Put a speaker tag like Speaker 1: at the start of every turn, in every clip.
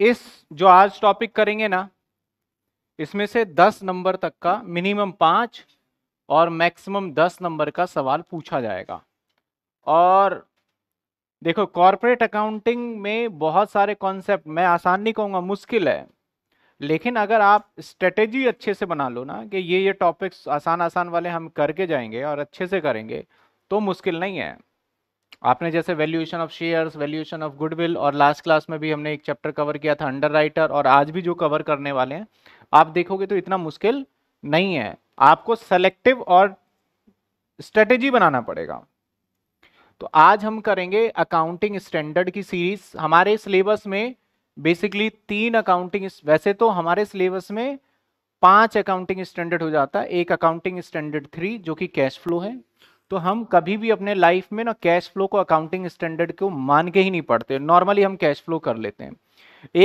Speaker 1: इस जो आज टॉपिक करेंगे ना इसमें से 10 नंबर तक का मिनिमम पाँच और मैक्सिमम 10 नंबर का सवाल पूछा जाएगा और देखो कॉरपोरेट अकाउंटिंग में बहुत सारे कॉन्सेप्ट मैं आसान नहीं कहूँगा मुश्किल है लेकिन अगर आप स्ट्रेटेजी अच्छे से बना लो ना कि ये ये टॉपिक्स आसान आसान वाले हम करके जाएंगे और अच्छे से करेंगे तो मुश्किल नहीं है आपने जैसे valuation of shares valuation of goodwill और लास्ट क्लास में भी हमने एक चैप्टर कवर किया था राइटर और आज भी जो कवर करने वाले हैं आप देखोगे तो इतना मुश्किल नहीं है आपको सेलेक्टिव और स्ट्रेटेजी बनाना पड़ेगा तो आज हम करेंगे अकाउंटिंग स्टैंडर्ड की सीरीज हमारे सिलेबस में बेसिकली तीन अकाउंटिंग वैसे तो हमारे सिलेबस में पांच अकाउंटिंग स्टैंडर्ड हो जाता है एक अकाउंटिंग स्टैंडर्ड थ्री जो कि कैश फ्लो है तो हम कभी भी अपने लाइफ में ना कैश फ्लो को अकाउंटिंग स्टैंडर्ड को मान के ही नहीं पढ़ते नॉर्मली हम कैश फ्लो कर लेते हैं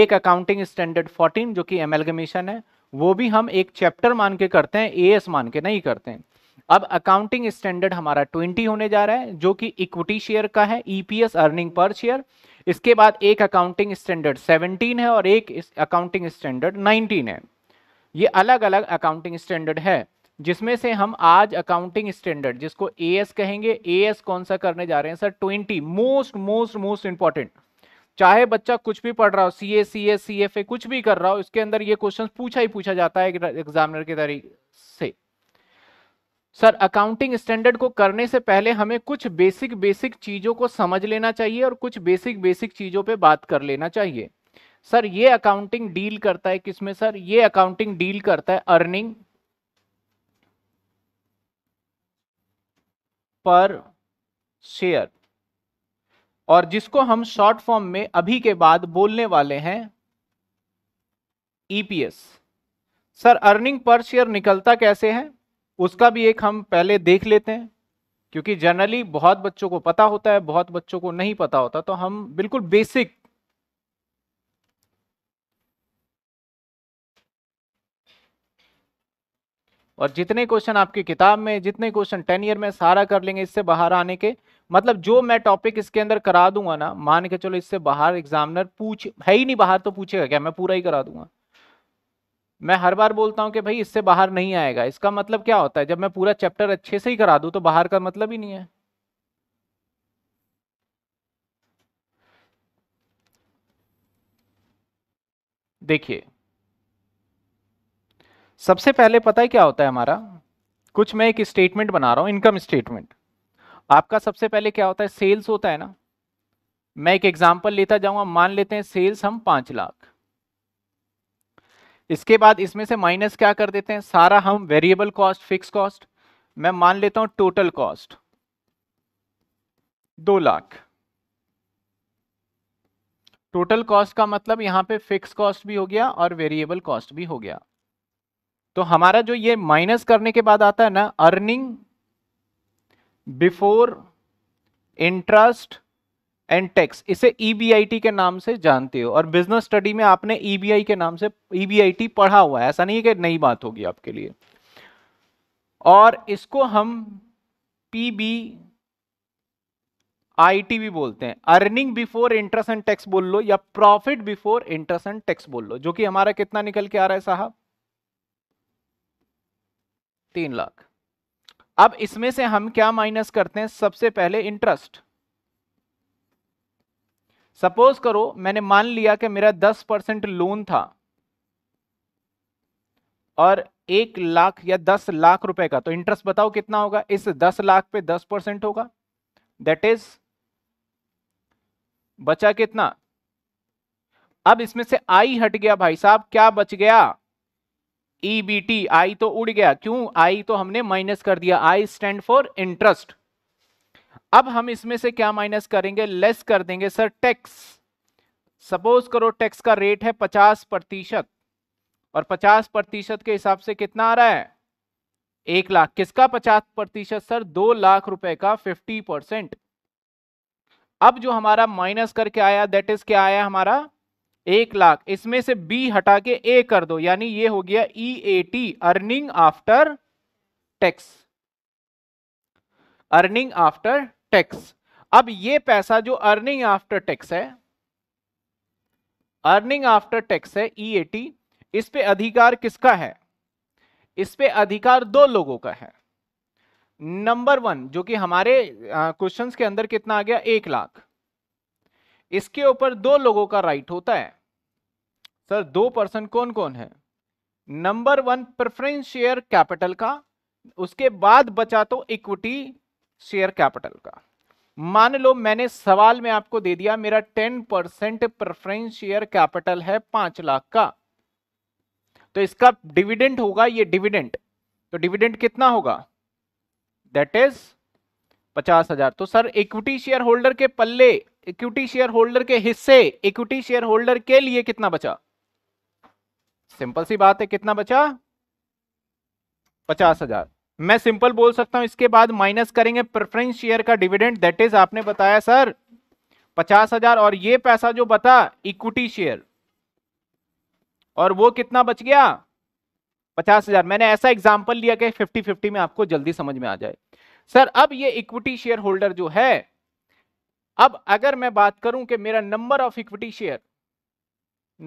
Speaker 1: एक अकाउंटिंग स्टैंडर्ड 14 जो कि एमेलगमेशन है वो भी हम एक चैप्टर मान के करते हैं ए एस मान के नहीं करते हैं अब अकाउंटिंग स्टैंडर्ड हमारा 20 होने जा रहा है जो कि इक्विटी शेयर का है ईपीएस अर्निंग पर शेयर इसके बाद एक अकाउंटिंग स्टैंडर्ड 17 है और एक अकाउंटिंग स्टैंडर्ड 19 है ये अलग अलग अकाउंटिंग स्टैंडर्ड है जिसमें से हम आज अकाउंटिंग स्टैंडर्ड जिसको ए कहेंगे ए कौन सा करने जा रहे हैं sir twenty most most most important चाहे बच्चा कुछ भी पढ़ रहा हो सी ए C S C F A कुछ भी कर रहा हो इसके अंदर ये क्वेश्चन पूछा ही पूछा जाता है एग्जामिनर के तरीके से सर अकाउंटिंग स्टैंडर्ड को करने से पहले हमें कुछ बेसिक बेसिक चीज़ों को समझ लेना चाहिए और कुछ बेसिक बेसिक चीज़ों पे बात कर लेना चाहिए सर ये अकाउंटिंग डील करता है किसमें सर ये अकाउंटिंग डील करता है अर्निंग पर शेयर और जिसको हम शॉर्ट फॉर्म में अभी के बाद बोलने वाले हैं EPS e sir earning per share निकलता कैसे है उसका भी एक हम पहले देख लेते हैं क्योंकि जनरली बहुत बच्चों को पता होता है बहुत बच्चों को नहीं पता होता तो हम बिल्कुल बेसिक और जितने क्वेश्चन आपकी किताब में जितने क्वेश्चन टेन ईयर में सारा कर लेंगे इससे बाहर आने के मतलब जो मैं टॉपिक इसके अंदर करा दूंगा ना मान के चलो इससे बाहर एग्जामिनर पूछ है ही नहीं बाहर तो पूछेगा क्या मैं पूरा ही करा दूंगा मैं हर बार बोलता हूं कि भाई इससे बाहर नहीं आएगा इसका मतलब क्या होता है जब मैं पूरा चैप्टर अच्छे से ही करा दूं तो बाहर का मतलब ही नहीं है देखिए सबसे पहले पता है क्या होता है हमारा कुछ मैं एक स्टेटमेंट बना रहा हूँ इनकम स्टेटमेंट आपका सबसे पहले क्या होता है सेल्स होता है ना मैं एक एग्जाम्पल लेता जाऊंगा मान लेते हैं सेल्स हम पांच लाख इसके बाद इसमें से माइनस क्या कर देते हैं सारा हम वेरिएबल कॉस्ट फिक्स कॉस्ट मैं मान लेता हूं टोटल कॉस्ट दो लाख टोटल कॉस्ट का मतलब यहां पे फिक्स कॉस्ट भी हो गया और वेरिएबल कॉस्ट भी हो गया तो हमारा जो ये माइनस करने के बाद आता है ना earning before interest and tax इसे ईबीआईटी e के नाम से जानते हो और बिजनेस स्टडी में आपने ईबीआई e के नाम से ईबीआईटी e पढ़ा हुआ है ऐसा नहीं है कि नई बात होगी आपके लिए और इसको हम पीबी आईटी भी बोलते हैं earning before interest and tax बोल लो या profit before interest and tax बोल लो जो कि हमारा कितना निकल के आ रहा है साहब तीन लाख अब इसमें से हम क्या माइनस करते हैं सबसे पहले इंटरेस्ट सपोज करो मैंने मान लिया कि मेरा दस परसेंट लोन था और एक लाख या दस लाख रुपए का तो इंटरेस्ट बताओ कितना होगा इस दस लाख पे दस परसेंट होगा दैट इज बचा कितना अब इसमें से आई हट गया भाई साहब क्या बच गया ई बी टी आई तो उड़ गया क्यों आई तो हमने माइनस कर दिया आई स्टैंड फॉर इंटरेस्ट अब हम इसमें से क्या माइनस करेंगे लेस कर देंगे सर टैक्स सपोज करो टैक्स का रेट है पचास प्रतिशत और पचास प्रतिशत के हिसाब से कितना आ रहा है एक लाख किसका पचास प्रतिशत सर दो लाख रुपए का फिफ्टी परसेंट अब जो हमारा माइनस करके आया दैट इज क्या आया हमारा एक लाख इसमें से बी हटा के ए कर दो यानी ये हो गया E A T earning after tax earning after tax अब ये पैसा जो अर्निंग आफ्टर टैक्स है अर्निंग आफ्टर टैक्स है ई ए टी इस पे अधिकार किसका है इस पे अधिकार दो लोगों का है नंबर वन जो कि हमारे क्वेश्चंस के अंदर कितना आ गया एक लाख इसके ऊपर दो लोगों का राइट होता है सर दो पर्सन कौन कौन है number one preference share capital का उसके बाद बचा तो इक्विटी शेयर कैपिटल का मान लो मैंने सवाल में आपको दे दिया मेरा ten percent preference share capital है पांच लाख का तो इसका डिविडेंट होगा ये डिविडेंट तो डिविडेंट कितना होगा दैट इज पचास हजार तो सर इक्विटी शेयर होल्डर के पल्ले इक्विटी शेयर होल्डर के हिस्से इक्विटी शेयर होल्डर के लिए कितना बचा सिंपल सी बात है कितना बचा पचास हजार मैं सिंपल बोल सकता हूं इसके बाद माइनस करेंगे प्रेफरेंस शेयर का डिविडेंड दैट इज आपने बताया सर पचास हजार और ये पैसा जो बता इक्विटी शेयर और वो कितना बच गया पचास हजार मैंने ऐसा एग्जाम्पल लिया कि फिफ्टी फिफ्टी में आपको जल्दी समझ में आ जाए सर अब ये इक्विटी शेयर होल्डर जो है अब अगर मैं बात करूं कि मेरा number of equity share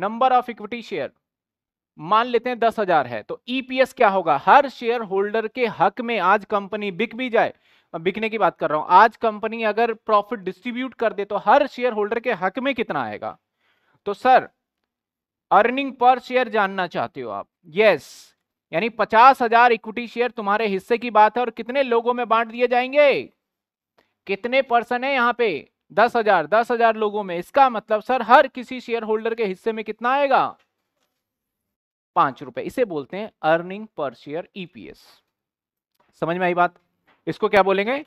Speaker 1: number of equity share मान लेते हैं दस हजार है तो ईपीएस e क्या होगा हर शेयर होल्डर के हक में आज कंपनी बिक भी जाए बिकने की बात कर रहा हूं आज कंपनी अगर प्रॉफिट डिस्ट्रीब्यूट कर दे तो हर शेयर होल्डर के हक में कितना आएगा तो सर अर्निंग पर शेयर जानना चाहते हो आप यस यानी पचास हजार इक्विटी शेयर तुम्हारे हिस्से की बात है और कितने लोगों में बांट दिए जाएंगे कितने पर्सन है यहां पे दस हजार दस हजार लोगों में इसका मतलब सर हर किसी शेयर होल्डर के हिस्से में कितना आएगा पांच रुपए इसे बोलते हैं अर्निंग पर शेयर ईपीएस समझ में आई बात इसको क्या बोलेंगे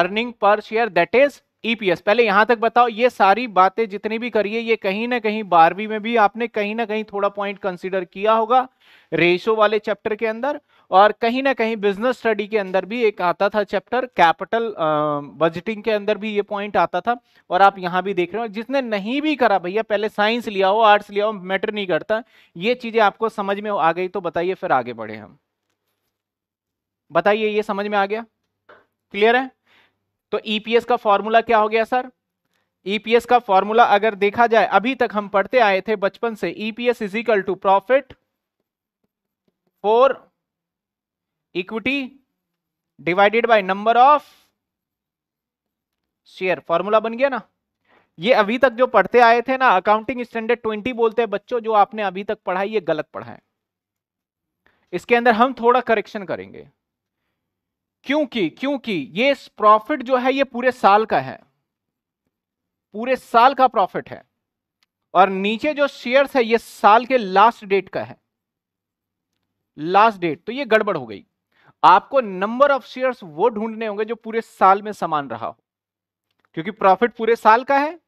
Speaker 1: earning per share that is EPS e पहले यहां तक बताओ ये सारी बातें जितनी भी करिए ये कहीं ना कहीं बारहवीं में भी आपने कहीं ना कहीं थोड़ा पॉइंट कंसिडर किया होगा रेशो वाले चैप्टर के अंदर और कहीं ना कहीं बिजनेस स्टडी के अंदर भी एक आता था चैप्टर कैपिटल बजटिंग के अंदर भी ये पॉइंट आता था और आप यहाँ भी देख रहे हो जिसने नहीं भी करा भैया पहले साइंस लिया हो आर्ट्स लिया हो मैटर नहीं करता ये चीज़ें आपको समझ में आ गई तो बताइए फिर आगे बढ़े हम बताइए ये समझ में आ गया क्लियर है तो ईपीएस e का फॉर्मूला क्या हो गया सर ईपीएस e का फॉर्मूला अगर देखा जाए अभी तक हम पढ़ते आए थे बचपन से EPS is equal to profit for equity divided by number of share formula बन गया ना ये अभी तक जो पढ़ते आए थे ना अकाउंटिंग स्टैंडर्ड ट्वेंटी बोलते हैं बच्चों जो आपने अभी तक पढ़ा ये गलत पढ़ा है इसके अंदर हम थोड़ा करेक्शन करेंगे क्योंकि क्योंकि ये प्रॉफिट जो है ये पूरे साल का है पूरे साल का प्रॉफिट है और नीचे जो शेयर्स है ये साल के लास्ट डेट का है लास्ट डेट तो ये गड़बड़ हो गई आपको नंबर ऑफ शेयर्स वो ढूंढने होंगे जो पूरे साल में समान रहा हो क्योंकि प्रॉफिट पूरे साल का है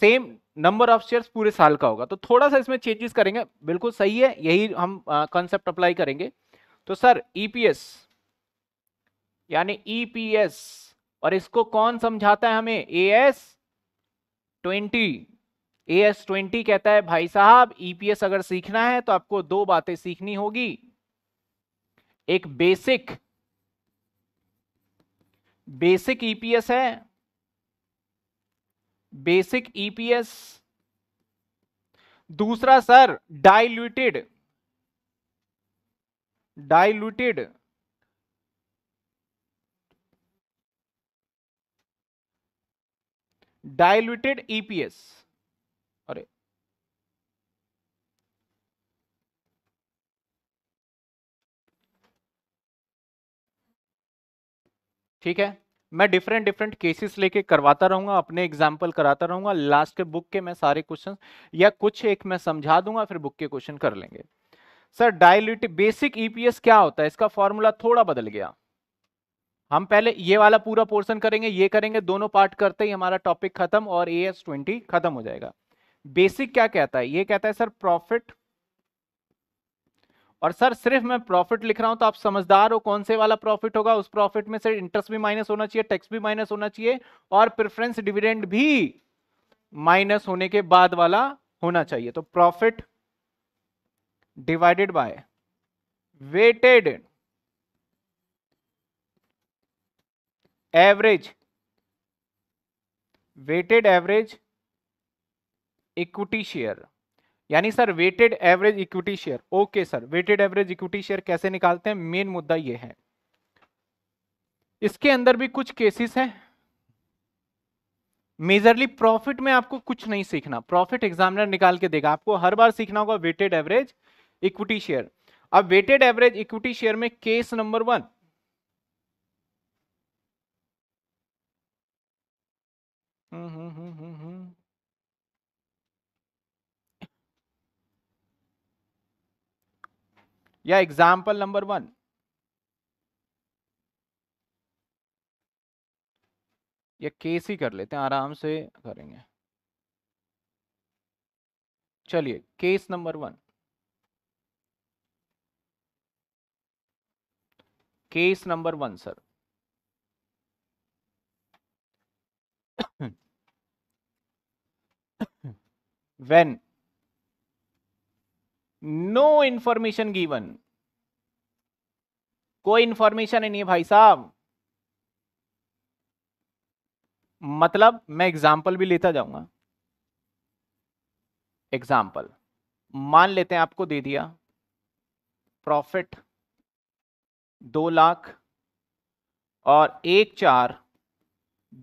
Speaker 1: सेम नंबर ऑफ शेयर्स पूरे साल का होगा तो थोड़ा सा इसमें चेंजेस करेंगे बिल्कुल सही है यही हम कॉन्सेप्ट अप्लाई करेंगे तो सर ईपीएस e यानी ईपीएस e और इसको कौन समझाता है हमें A S twenty A S twenty कहता है भाई साहब ईपीएस e अगर सीखना है तो आपको दो बातें सीखनी होगी एक बेसिक बेसिक ईपीएस है बेसिक ईपीएस e दूसरा sir diluted diluted diluted EPS e अरे ठीक है मैं डिफरेंट डिफरेंट केसेस लेके करवाता रहूंगा अपने एग्जाम्पल कराता रहूंगा लास्ट के बुक के मैं सारे क्वेश्चन या कुछ एक मैं समझा दूंगा फिर बुक के क्वेश्चन कर लेंगे सर डायल्यूटेड बेसिक ईपीएस क्या होता है इसका फॉर्मूला थोड़ा बदल गया हम पहले ये वाला पूरा पोर्सन करेंगे ये करेंगे दोनों पार्ट करते ही हमारा टॉपिक खत्म और ए एस ट्वेंटी खत्म हो जाएगा बेसिक क्या कहता है ये कहता है सर प्रॉफिट और सर सिर्फ मैं प्रॉफिट लिख रहा हूं तो आप समझदार हो कौन से वाला प्रॉफिट होगा उस प्रॉफिट में से इंटरेस्ट भी माइनस होना चाहिए टैक्स भी माइनस होना चाहिए और प्रेफरेंस डिविडेंड भी माइनस होने के बाद वाला होना चाहिए तो profit divided by weighted average weighted average equity share यानी sir weighted average equity share okay sir weighted average equity share कैसे निकालते हैं मेन मुद्दा ये है इसके अंदर भी कुछ केसेस हैं मेजरली प्रॉफिट में आपको कुछ नहीं सीखना प्रॉफिट एग्जामिनर निकाल के देगा आपको हर बार सीखना होगा वेटेड एवरेज इक्विटी शेयर अब वेटेड एवरेज इक्विटी शेयर में केस नंबर वन या एग्जाम्पल नंबर वन या केस ही कर लेते हैं आराम से करेंगे चलिए case number one case number one sir when no information given कोई इंफॉर्मेशन नहीं है भाई साहब मतलब मैं एग्जाम्पल भी लेता जाऊंगा एग्जाम्पल मान लेते हैं आपको दे दिया प्रॉफिट दो लाख और एक चार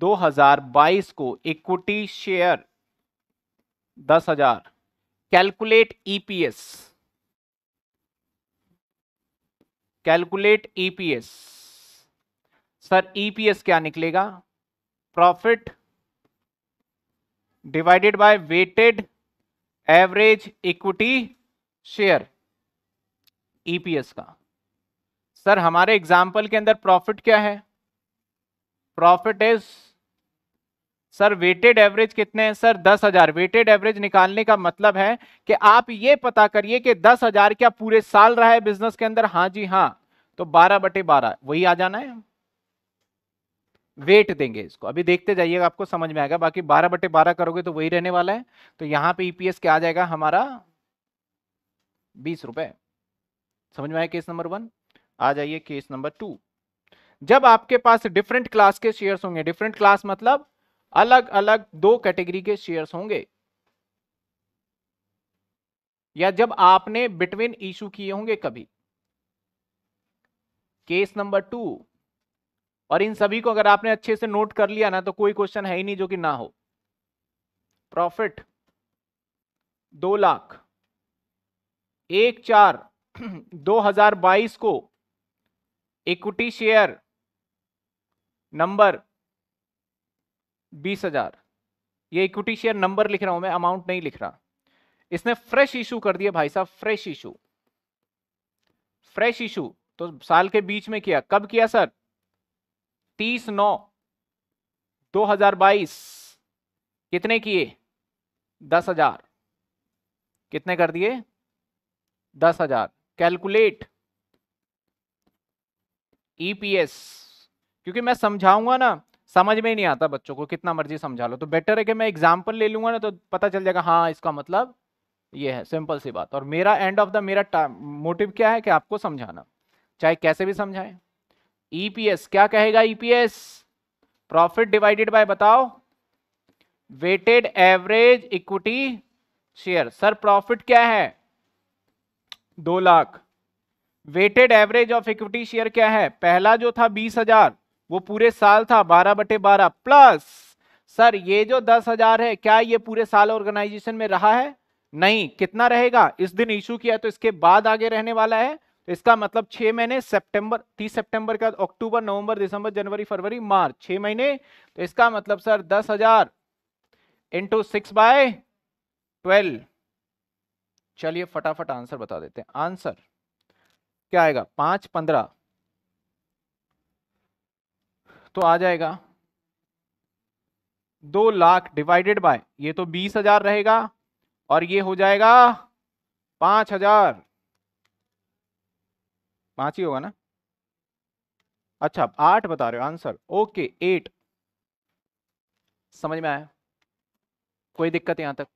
Speaker 1: दो हजार बाईस को इक्विटी शेयर दस हजार calculate EPS e calculate EPS e sir EPS e क्या निकलेगा profit divided by weighted average equity share EPS का सर हमारे एग्जाम्पल के अंदर प्रॉफिट क्या है profit is sir weighted average कितने हैं सर दस हजार वेटेड एवरेज निकालने का मतलब है कि आप ये पता करिए कि दस हजार क्या पूरे साल रहा है बिजनेस के अंदर हाँ जी हाँ तो बारह बटे बारह वही आ जाना है वेट देंगे इसको अभी देखते जाइएगा आपको समझ में आएगा बाकी बारह बटे बारह करोगे तो वही रहने वाला है तो यहाँ पे ईपीएस e क्या आ जाएगा हमारा बीस रुपए समझ में आया केस नंबर वन आ जाइए केस नंबर टू जब आपके पास डिफरेंट क्लास के शेयर्स होंगे डिफरेंट क्लास मतलब अलग अलग दो कैटेगरी के शेयर्स होंगे या जब आपने बिटवीन इशू किए होंगे कभी केस नंबर टू और इन सभी को अगर आपने अच्छे से नोट कर लिया ना तो कोई क्वेश्चन है ही नहीं जो कि ना हो प्रॉफिट दो लाख एक चार 2022 को इक्विटी शेयर नंबर बीस हजार ये इक्विटी शेयर नंबर लिख रहा हूं मैं अमाउंट नहीं लिख रहा इसने फ्रेश इशू कर दिया भाई साहब फ्रेश इशू फ्रेश इशू तो साल के बीच में किया कब किया सर तीस नौ दो हजार बाईस कितने किए दस हजार कितने कर दिए दस हजार कैलकुलेट ईपीएस क्योंकि मैं समझाऊंगा ना समझ में ही नहीं आता बच्चों को कितना मर्जी समझा लो तो बेटर है कि मैं एग्जाम्पल ले लूंगा ना तो पता चल जाएगा हाँ इसका मतलब ये है सिंपल सी बात और मेरा एंड ऑफ द मेरा मोटिव क्या है कि आपको समझाना चाहे कैसे भी समझाएं ईपीएस e क्या कहेगा ईपीएस प्रॉफिट डिवाइडेड बाय बताओ weighted average equity share sir profit क्या है दो lakh weighted average of equity share क्या है पहला जो था बीस हजार वो पूरे साल था बारह बटे बारह प्लस सर ये जो दस हजार है क्या ये पूरे साल ऑर्गेनाइजेशन में रहा है नहीं कितना रहेगा इस दिन इशू किया तो इसके बाद आगे रहने वाला है तो इसका मतलब छह महीने सितंबर तीस सितंबर के बाद अक्टूबर नवंबर दिसंबर जनवरी फरवरी मार्च छह महीने तो इसका मतलब सर दस हजार इंटू सिक्स बाय ट्वेल्व चलिए फटाफट आंसर बता देते हैं आंसर क्या आएगा पांच पंद्रह तो आ जाएगा दो लाख डिवाइडेड बाय ये तो बीस हजार रहेगा और ये हो जाएगा पांच हजार पांच ही होगा ना अच्छा आठ बता रहे हो आंसर ओके एट समझ में आया कोई दिक्कत यहां तक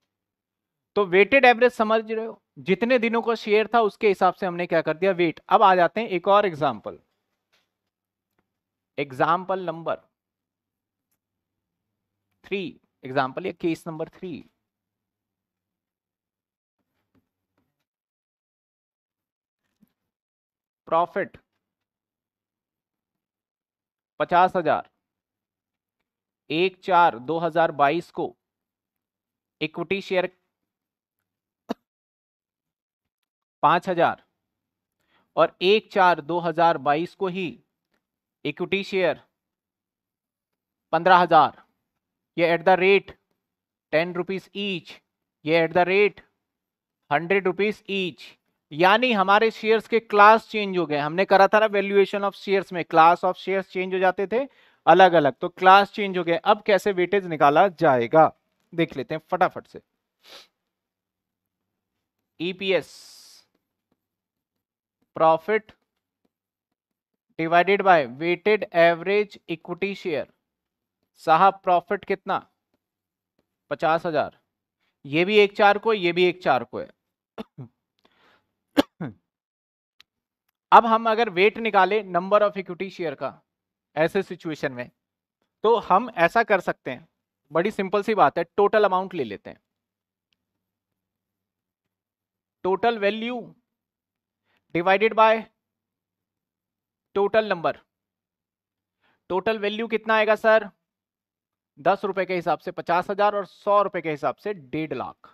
Speaker 1: तो वेटेड एवरेज समझ रहे हो जितने दिनों का शेयर था उसके हिसाब से हमने क्या कर दिया वेट अब आ जाते हैं एक और example example number three example या केस नंबर थ्री प्रॉफिट पचास हजार एक चार दो हजार बाईस को इक्विटी शेयर पांच हजार और एक चार दो हजार बाईस को ही इक्विटी शेयर पंद्रह हजार ये at the rate ten rupees each ये at the rate hundred rupees each यानी हमारे शेयर्स के क्लास चेंज हो गए हमने करा था ना वैल्यूएशन ऑफ शेयर्स में क्लास ऑफ शेयर्स चेंज हो जाते थे अलग अलग तो क्लास चेंज हो गए अब कैसे वेटेज निकाला जाएगा देख लेते हैं फटाफट से EPS e profit divided by weighted average equity share साहब प्रॉफिट कितना पचास हजार ये भी एक चार को ये भी एक चार को है अब हम अगर वेट निकाले नंबर ऑफ इक्विटी शेयर का ऐसे सिचुएशन में तो हम ऐसा कर सकते हैं बड़ी सिंपल सी बात है टोटल अमाउंट ले लेते हैं total value divided by total number total value कितना आएगा सर दस रुपए के हिसाब से पचास हजार और सौ रुपए के हिसाब से डेढ़ लाख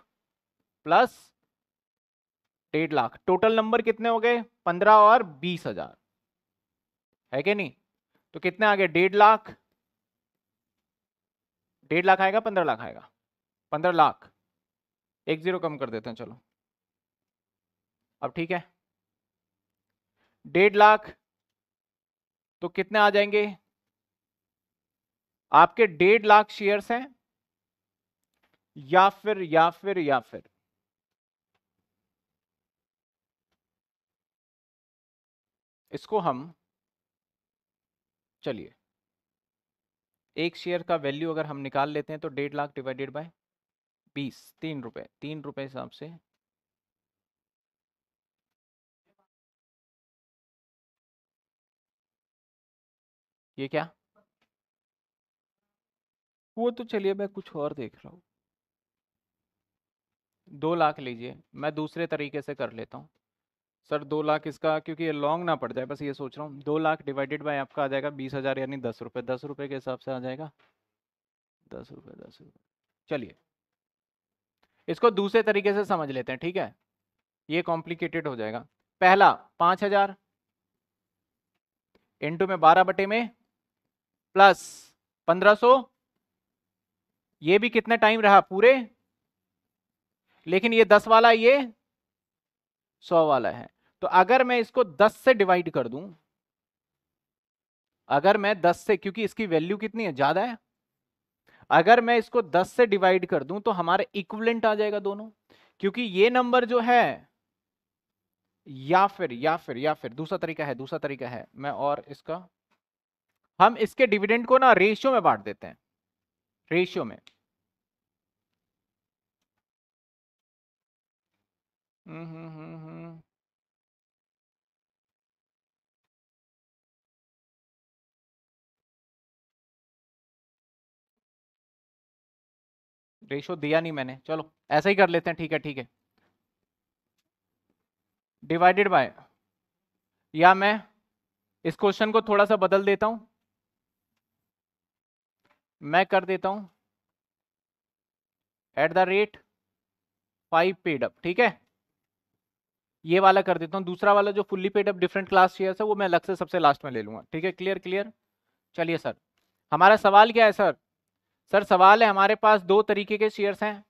Speaker 1: प्लस डेढ़ लाख टोटल नंबर कितने हो गए पंद्रह और बीस हजार है कि नहीं तो कितने आ गए डेढ़ लाख डेढ़ लाख आएगा पंद्रह लाख आएगा पंद्रह लाख एक जीरो कम कर देते हैं चलो अब ठीक है डेढ़ लाख तो कितने आ जाएंगे आपके डेढ़ लाख शेयर्स हैं या फिर या फिर या फिर इसको हम चलिए एक शेयर का वैल्यू अगर हम निकाल लेते हैं तो डेढ़ लाख डिवाइडेड बाय बीस तीन रुपए तीन रुपए हिसाब से ये क्या वो तो चलिए मैं कुछ और देख रहा हूँ दो लाख लीजिए मैं दूसरे तरीके से कर लेता हूँ सर दो लाख इसका क्योंकि ये लॉन्ग ना पड़ जाए बस ये सोच रहा हूँ दो लाख डिवाइडेड बाय आपका आ जाएगा बीस हज़ार यानी दस रुपये दस रुपये के हिसाब से आ जाएगा दस रुपये दस रुपये चलिए इसको दूसरे तरीके से समझ लेते हैं ठीक है ये कॉम्प्लिकेटेड हो जाएगा पहला पाँच हज़ार इंटू में बारह बटे में प्लस 1500 ये भी कितना टाइम रहा पूरे लेकिन ये दस वाला ये सौ वाला है तो अगर मैं इसको दस से डिवाइड कर दूं अगर मैं दस से क्योंकि इसकी वैल्यू कितनी है ज्यादा है अगर मैं इसको दस से डिवाइड कर दूं तो हमारे इक्वलेंट आ जाएगा दोनों क्योंकि ये नंबर जो है या फिर या फिर या फिर दूसरा तरीका है दूसरा तरीका है मैं और इसका हम इसके डिविडेंड को ना रेशियो में बांट देते हैं रेशियो में रेशो हम्म, हम्म, हम्म, दिया नहीं मैंने चलो ऐसा ही कर लेते हैं ठीक है ठीक है डिवाइडेड बाय या मैं इस क्वेश्चन को थोड़ा सा बदल देता हूं मैं कर देता हूं at the rate five paid up ठीक है ये वाला कर देता हूँ दूसरा वाला जो fully paid up different class share है वो मैं अलग से सबसे लास्ट में ले लूंगा ठीक है क्लियर क्लियर चलिए सर हमारा सवाल क्या है सर सर सवाल है हमारे पास दो तरीके के शेयर्स हैं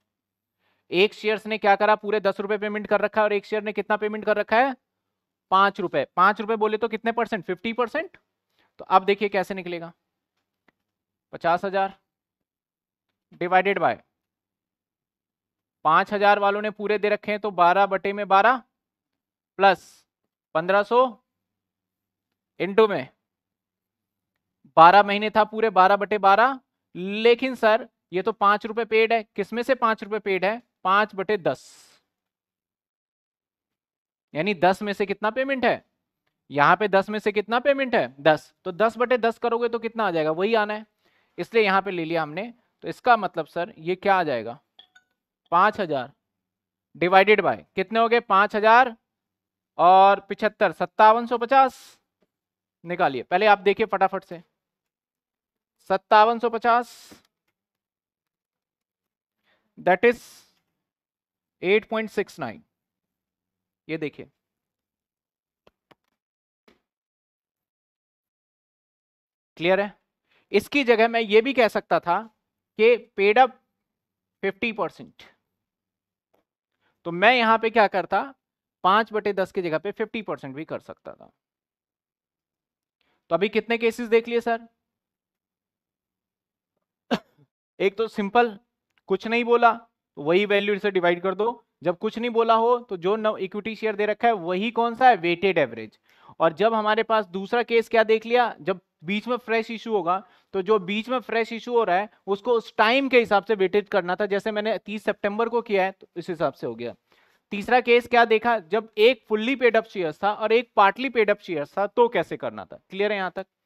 Speaker 1: एक शेयर्स ने क्या करा पूरे दस रुपये पेमेंट कर रखा है और एक शेयर ने कितना पेमेंट कर रखा है पांच रुपये पांच रुपये बोले तो कितने परसेंट फिफ्टी परसेंट तो अब देखिए कैसे निकलेगा पचास हजार डिवाइडेड बाय पांच हजार वालों ने पूरे दे रखे हैं तो बारह बटे में बारह प्लस पंद्रह सो इंटू में बारह महीने था पूरे बारह बटे बारह लेकिन सर ये तो पांच रुपए पेड है किसमें से पांच रुपए पेड है पांच बटे दस यानी दस में से कितना पेमेंट है यहां पे दस में से कितना पेमेंट है दस तो दस बटे दस करोगे तो कितना आ जाएगा वही आना है इसलिए यहाँ पे ले लिया हमने तो इसका मतलब सर ये क्या आ जाएगा पाँच हजार डिवाइडेड बाय कितने हो गए पाँच हजार और पिछहत्तर सत्तावन सौ पचास निकालिए पहले आप देखिए फटाफट से सत्तावन सौ पचास that is eight point six nine ये देखिए क्लियर है इसकी जगह मैं ये भी कह सकता था कि पेड अप 50 परसेंट तो मैं यहां पे क्या करता पांच बटे दस की जगह पे 50 परसेंट भी कर सकता था तो अभी कितने केसेस देख लिए सर एक तो सिंपल कुछ नहीं बोला तो वही वैल्यू से डिवाइड कर दो जब कुछ नहीं बोला हो तो जो नव इक्विटी शेयर दे रखा है वही कौन सा है वेटेड एवरेज और जब हमारे पास दूसरा केस क्या देख लिया जब बीच में फ्रेश इशू होगा तो जो बीच में फ्रेश इशू हो रहा है उसको उस टाइम के हिसाब से वेटेड करना था जैसे मैंने तीस सेप्टेम्बर को किया है तो इस हिसाब से हो गया तीसरा केस क्या देखा जब एक फुल्ली पेडअप शेयर्स शेयर था और एक पार्टली पेडअप शेयर्स शेयर था तो कैसे करना था क्लियर है यहाँ तक